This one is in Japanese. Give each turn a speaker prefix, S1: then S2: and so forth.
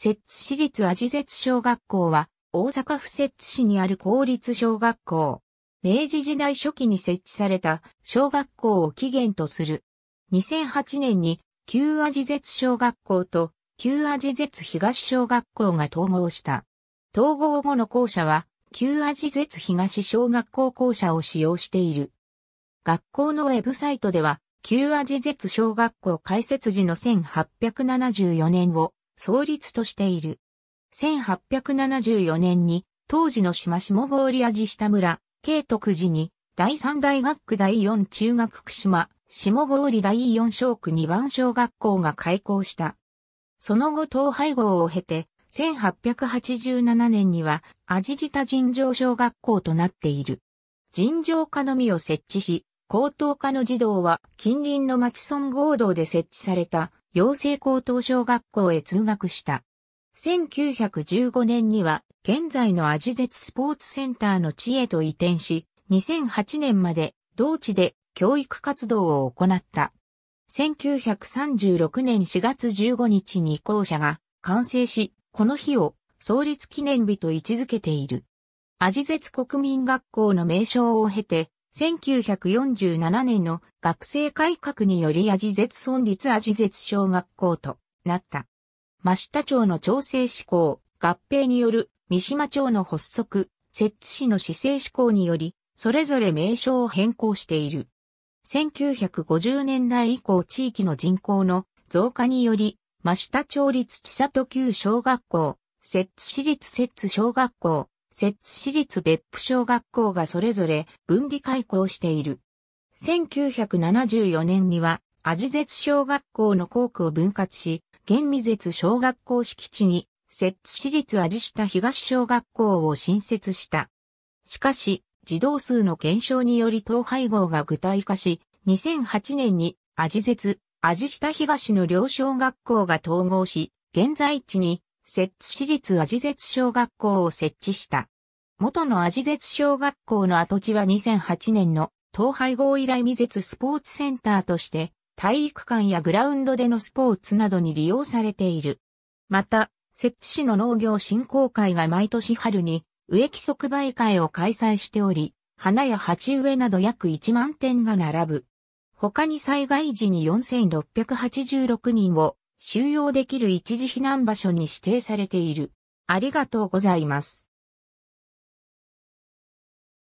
S1: 摂津市立阿字摂小学校は、大阪府摂津市にある公立小学校。明治時代初期に設置された小学校を起源とする。2008年に旧阿字節小学校と旧阿字節東小学校が統合した。統合後の校舎は旧阿字節東小学校校舎を使用している。学校のウェブサイトでは旧阿字節小学校開設時の1874年を創立としている。1874年に当時の島下郡味下村、慶徳寺に第三大学区第四中学区島、下郡第四小区二番小学校が開校した。その後統廃合を経て、1887年には、味舌尋常小学校となっている。尋常科のみを設置し、高等科の児童は近隣の町村合同で設置された養成高等小学校へ通学した。1915年には現在のアジゼツスポーツセンターの地へと移転し、2008年まで同地で教育活動を行った。1936年4月15日に校舎が完成し、この日を創立記念日と位置づけている。アジゼツ国民学校の名称を経て、1947年の学生改革により味絶村立味絶小学校となった。真下町の調整志向、合併による三島町の発足、摂津市の市政志向により、それぞれ名称を変更している。1950年代以降地域の人口の増加により、真下町立千里旧小学校、摂津市立摂津小学校、摂津市立別府小学校がそれぞれ分離開校している。1974年には、味絶小学校の校区を分割し、現未絶小学校敷地に、摂津市立味下東小学校を新設した。しかし、児童数の減少により統廃合が具体化し、2008年に味絶、味下東の両小学校が統合し、現在地に摂津市立味絶小学校を設置した。元の味絶小学校の跡地は2008年の統廃合以来未絶スポーツセンターとして体育館やグラウンドでのスポーツなどに利用されている。また、摂津市の農業振興会が毎年春に植木即売会を開催しており、花や鉢植えなど約1万点が並ぶ。他に災害時に4686人を収容できる一時避難場所に指定されている。ありがとうございます。